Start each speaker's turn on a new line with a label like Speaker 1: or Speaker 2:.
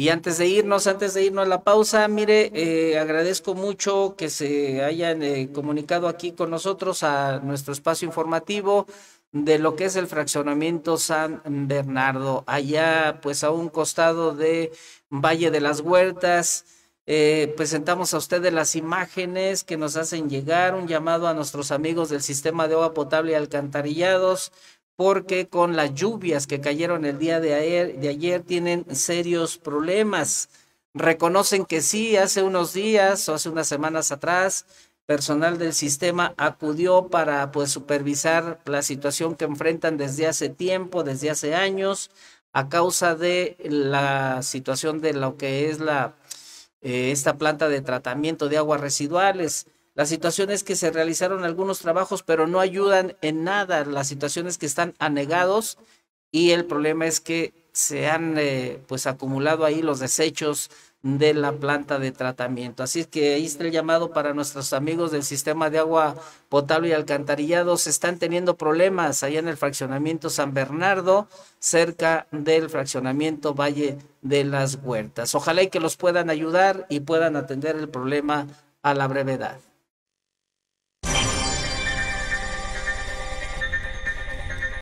Speaker 1: Y antes de irnos, antes de irnos a la pausa, mire, eh, agradezco mucho que se hayan eh, comunicado aquí con nosotros a nuestro espacio informativo de lo que es el fraccionamiento San Bernardo, allá pues a un costado de Valle de las Huertas. Eh, presentamos a ustedes las imágenes que nos hacen llegar, un llamado a nuestros amigos del sistema de agua potable y alcantarillados porque con las lluvias que cayeron el día de ayer, de ayer tienen serios problemas. Reconocen que sí, hace unos días o hace unas semanas atrás, personal del sistema acudió para pues supervisar la situación que enfrentan desde hace tiempo, desde hace años, a causa de la situación de lo que es la eh, esta planta de tratamiento de aguas residuales. La situación es que se realizaron algunos trabajos, pero no ayudan en nada. las situaciones que están anegados y el problema es que se han eh, pues acumulado ahí los desechos de la planta de tratamiento. Así que ahí está el llamado para nuestros amigos del sistema de agua potable y alcantarillados. Están teniendo problemas allá en el fraccionamiento San Bernardo, cerca del fraccionamiento Valle de las Huertas. Ojalá y que los puedan ayudar y puedan atender el problema a la brevedad.